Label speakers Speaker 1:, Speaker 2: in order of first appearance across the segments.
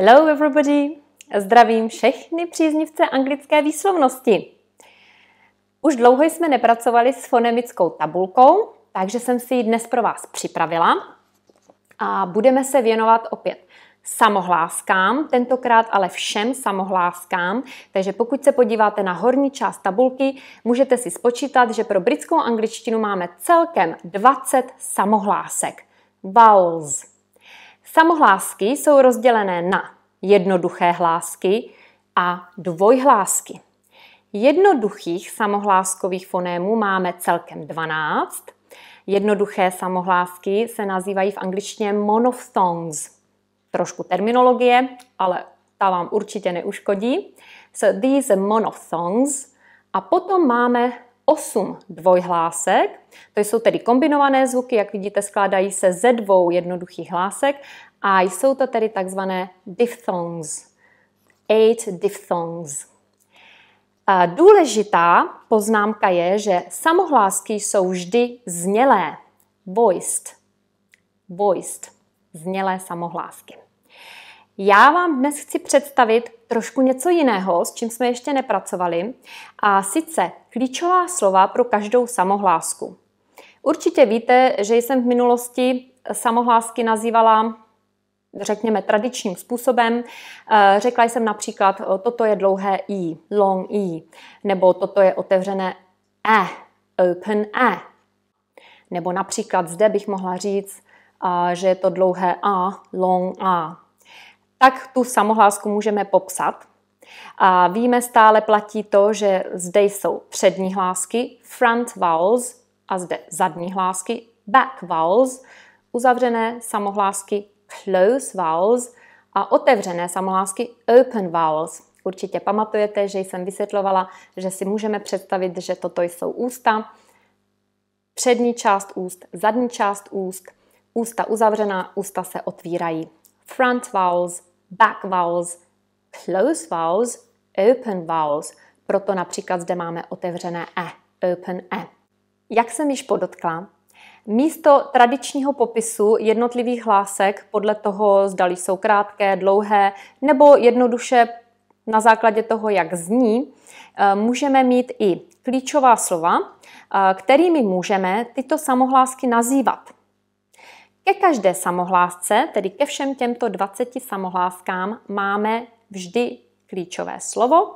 Speaker 1: Hello everybody! Zdravím všechny příznivce anglické výslovnosti. Už dlouho jsme nepracovali s fonemickou tabulkou, takže jsem si ji dnes pro vás připravila. A budeme se věnovat opět samohláskám, tentokrát ale všem samohláskám. Takže pokud se podíváte na horní část tabulky, můžete si spočítat, že pro britskou angličtinu máme celkem 20 samohlásek. Vowels, Samohlásky jsou rozdělené na jednoduché hlásky a dvojhlásky. Jednoduchých samohláskových fonémů máme celkem 12. Jednoduché samohlásky se nazývají v angličtině monophthongs. Trošku terminologie, ale ta vám určitě neuškodí. So these are monophthongs. A potom máme 8 dvojhlásek, to jsou tedy kombinované zvuky, jak vidíte, skládají se ze dvou jednoduchých hlásek a jsou to tedy takzvané diphthongs. Eight diphthongs. A důležitá poznámka je, že samohlásky jsou vždy znělé. Voiced. Voiced. Znělé samohlásky. Já vám dnes chci představit trošku něco jiného, s čím jsme ještě nepracovali, a sice klíčová slova pro každou samohlásku. Určitě víte, že jsem v minulosti samohlásky nazývala řekněme, tradičním způsobem. Eh, řekla jsem například, toto je dlouhé i, long i, nebo toto je otevřené e, open e. Nebo například zde bych mohla říct, eh, že je to dlouhé a, long a. Tak tu samohlásku můžeme popsat. A eh, víme, stále platí to, že zde jsou přední hlásky, front vowels, a zde zadní hlásky, back vowels, uzavřené samohlásky close vowels a otevřené samohlásky open vowels. Určitě pamatujete, že jsem vysvětlovala, že si můžeme představit, že toto jsou ústa, přední část úst, zadní část úst, ústa uzavřená, ústa se otvírají. Front vowels, back vowels, close vowels, open vowels. Proto například zde máme otevřené e, open e. Jak jsem již podotkla, Místo tradičního popisu jednotlivých hlásek podle toho, zdali jsou krátké, dlouhé nebo jednoduše na základě toho, jak zní, eh, můžeme mít i klíčová slova, eh, kterými můžeme tyto samohlásky nazývat. Ke každé samohlásce, tedy ke všem těmto 20 samohláskám, máme vždy klíčové slovo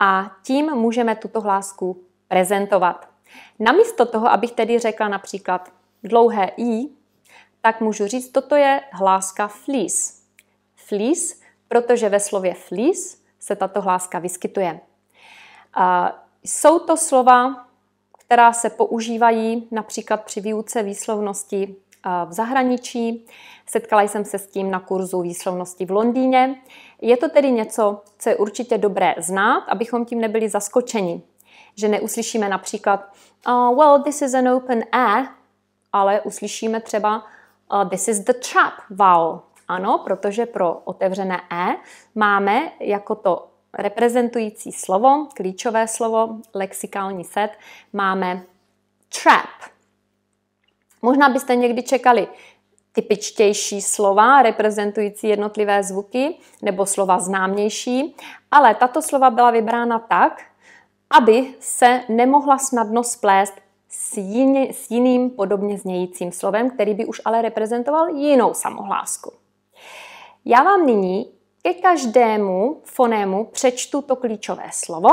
Speaker 1: a tím můžeme tuto hlásku prezentovat. Namísto toho, abych tedy řekla například dlouhé i, tak můžu říct, toto je hláska flis. Flis, protože ve slově flis se tato hláska vyskytuje. A jsou to slova, která se používají například při výuce výslovnosti v zahraničí. Setkala jsem se s tím na kurzu výslovnosti v Londýně. Je to tedy něco, co je určitě dobré znát, abychom tím nebyli zaskočeni že neuslyšíme například uh, well, this is an open air, ale uslyšíme třeba uh, this is the trap vowel. Ano, protože pro otevřené e máme jako to reprezentující slovo, klíčové slovo, lexikální set, máme trap. Možná byste někdy čekali typičtější slova reprezentující jednotlivé zvuky nebo slova známější, ale tato slova byla vybrána tak, aby se nemohla snadno splést s, jině, s jiným podobně znějícím slovem, který by už ale reprezentoval jinou samohlásku. Já vám nyní ke každému fonému přečtu to klíčové slovo,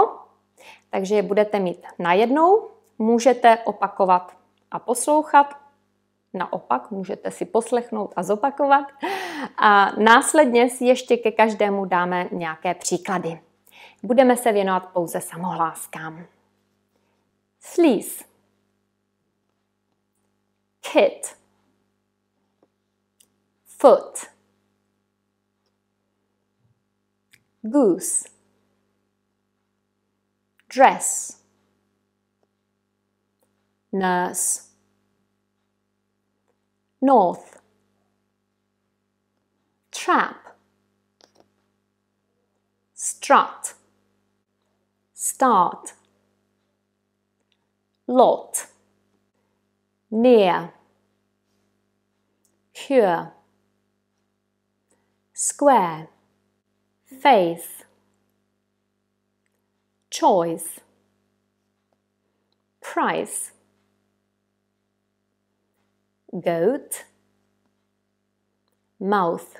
Speaker 1: takže je budete mít najednou, můžete opakovat a poslouchat, naopak můžete si poslechnout a zopakovat a následně si ještě ke každému dáme nějaké příklady. Budeme se věnovat pouze samohláskám. Slíz. Kit. Foot. Goose. Dress. Nurse. North. Trap. Strut start, lot, near, cure, square, Faith. choice, price, goat, mouth.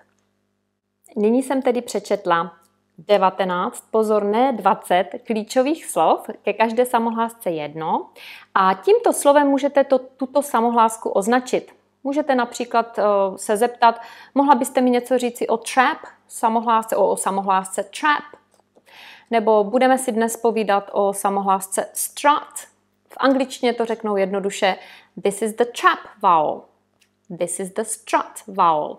Speaker 1: Nyní jsem tedy přečetla 19, pozor ne 20 klíčových slov, ke každé samohlásce jedno. A tímto slovem můžete to, tuto samohlásku označit. Můžete například uh, se zeptat, mohla byste mi něco říci o trap, samohlásce, o, o samohlásce trap. Nebo budeme si dnes povídat o samohlásce strut. V angličtině to řeknou jednoduše this is the trap vowel. This is the strut vowel.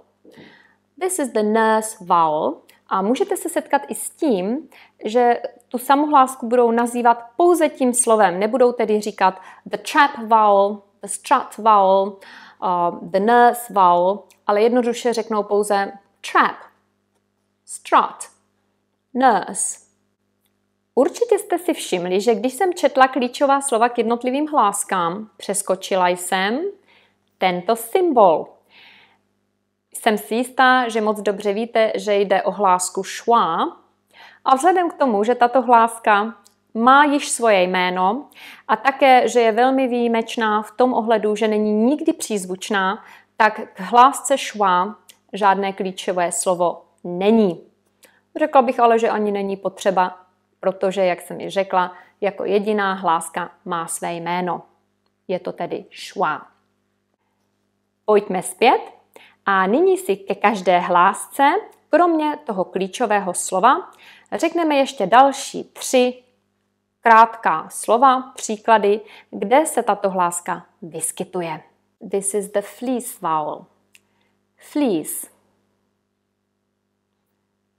Speaker 1: This is the nurse vowel. A můžete se setkat i s tím, že tu samohlásku budou nazývat pouze tím slovem. Nebudou tedy říkat the chap vowel, the strut vowel, uh, the nurse vowel, ale jednoduše řeknou pouze trap, strut, nurse. Určitě jste si všimli, že když jsem četla klíčová slova k jednotlivým hláskám, přeskočila jsem tento symbol – jsem si jistá, že moc dobře víte, že jde o hlásku schwa. A vzhledem k tomu, že tato hláska má již svoje jméno a také, že je velmi výjimečná v tom ohledu, že není nikdy přízvučná, tak k hlásce schwa žádné klíčové slovo není. Řekla bych ale, že ani není potřeba, protože, jak jsem ji řekla, jako jediná hláska má své jméno. Je to tedy schwa. Pojďme zpět a nyní si ke každé hlásce, kromě toho klíčového slova, řekneme ještě další tři krátká slova, příklady, kde se tato hláska vyskytuje. This is the fleece vowel. Fleece.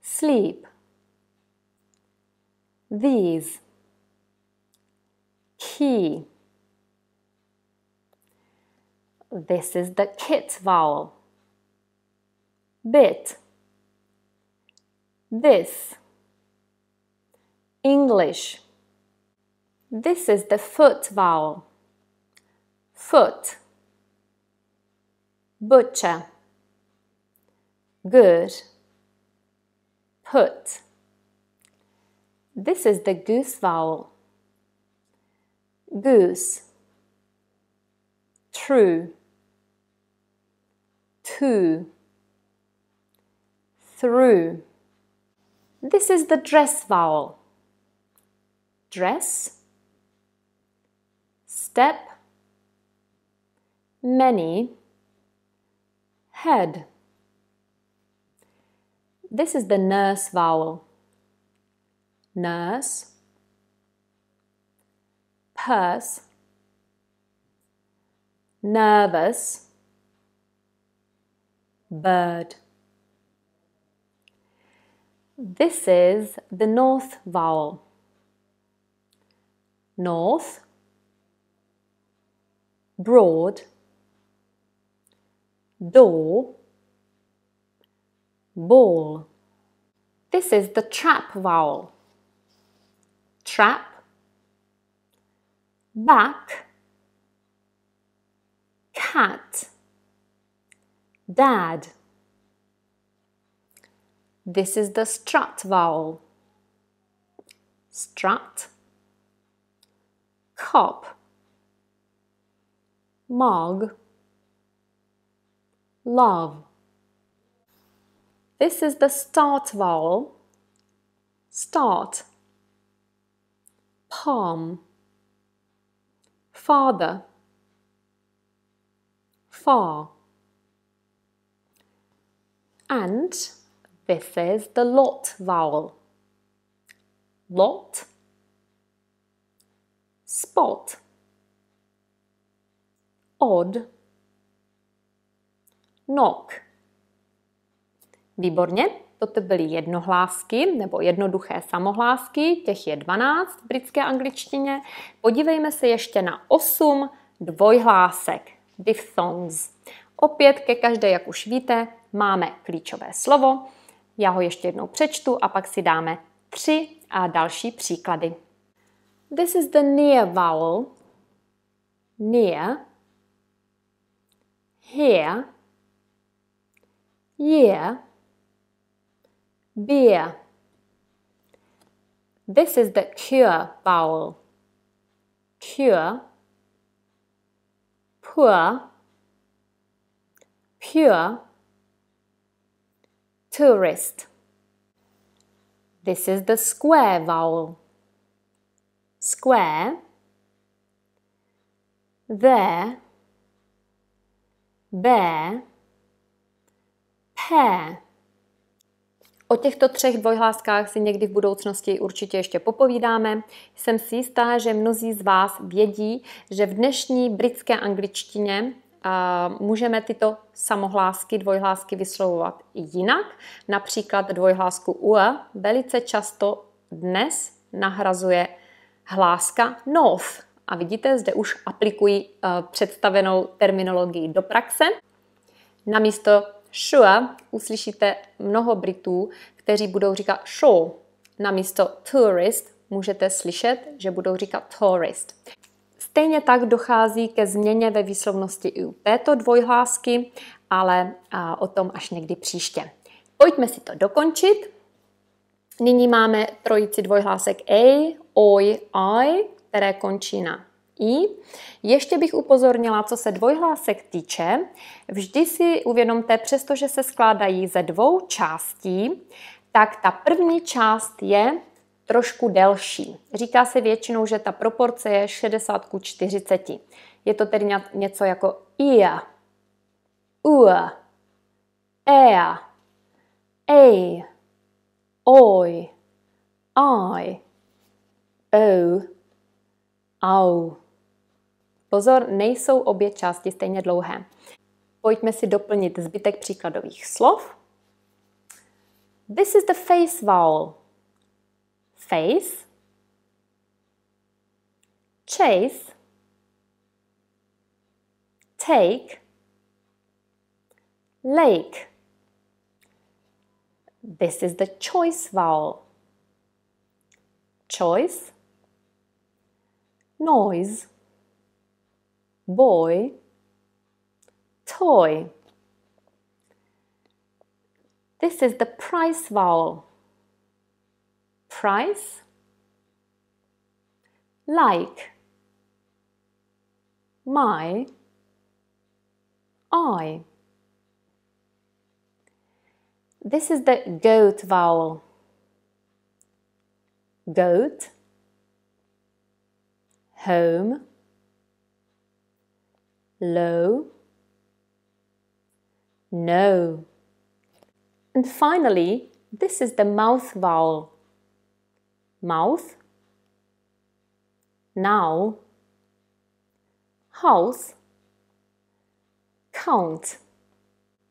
Speaker 1: Sleep. These. Key. This is the kit vowel. bit this English this is the foot vowel foot butcher good put this is the goose vowel goose true two through. This is the dress vowel. Dress, step, many, head. This is the nurse vowel. Nurse, purse, nervous, bird. This is the north vowel. North, broad, door, ball. This is the trap vowel. Trap, back, cat, dad. This is the strut vowel. Strut. Cop. Mog. Love. This is the start vowel. Start. Palm. Father. Far. And This is the lot vowel. Lot, spot, odd, knock. Výborně, toto byly jednohlásky nebo jednoduché samohlásky, těch je 12 v britské angličtině. Podívejme se ještě na 8 dvojhlásek, diphthongs. Opět ke každé, jak už víte, máme klíčové slovo. Já ho ještě jednou přečtu a pak si dáme tři a další příklady. This is the near vowel. Near. Here. Year. Beer. This is the cure vowel. Cure. Poor. Pure tourist. This is the square vowel. Square, there, bear, pear. O těchto třech dvojhláskách si někdy v budoucnosti určitě ještě popovídáme. Jsem si jistá, že mnozí z vás vědí, že v dnešní britské angličtině můžeme tyto samohlásky, dvojhlásky vyslovovat jinak. Například dvojhlásku U velice často dnes nahrazuje hláska north. A vidíte, zde už aplikují uh, eh, představenou terminologii do praxe. Namísto sure uslyšíte mnoho Britů, kteří budou říkat show. Namísto tourist můžete slyšet, že budou říkat tourist. Stejně tak dochází ke změně ve výslovnosti i u této dvojhlásky, ale o tom až někdy příště. Pojďme si to dokončit. Nyní máme trojici dvojhlásek a, oj, i, které končí na i. Ještě bych upozornila, co se dvojhlásek týče. Vždy si uvědomte, přestože se skládají ze dvou částí, tak ta první část je trošku delší. Říká se většinou, že ta proporce je 60 ku 40. Je to tedy něco jako ia, ua, ea, ej, oj, aj, ou, au. Pozor, nejsou obě části stejně dlouhé. Pojďme si doplnit zbytek příkladových slov. This is the face vowel. face, chase, take, lake. This is the choice vowel. Choice, noise, boy, toy. This is the price vowel price like my I. This is the goat vowel. Goat, home, low, no. And finally, this is the mouth vowel. mouth, now, house, count.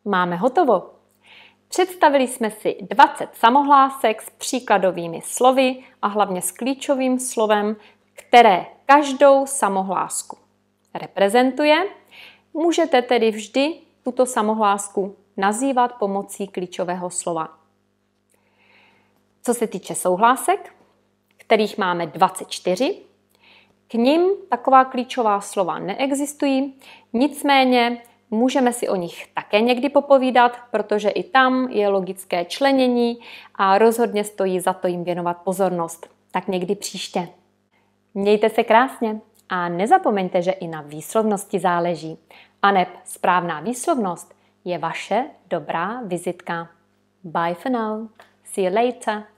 Speaker 1: Máme hotovo. Představili jsme si 20 samohlásek s příkladovými slovy a hlavně s klíčovým slovem, které každou samohlásku reprezentuje. Můžete tedy vždy tuto samohlásku nazývat pomocí klíčového slova. Co se týče souhlásek, kterých máme 24. K ním taková klíčová slova neexistují, nicméně můžeme si o nich také někdy popovídat, protože i tam je logické členění a rozhodně stojí za to jim věnovat pozornost. Tak někdy příště. Mějte se krásně a nezapomeňte, že i na výslovnosti záleží. A neb správná výslovnost je vaše dobrá vizitka. Bye for now. See you later.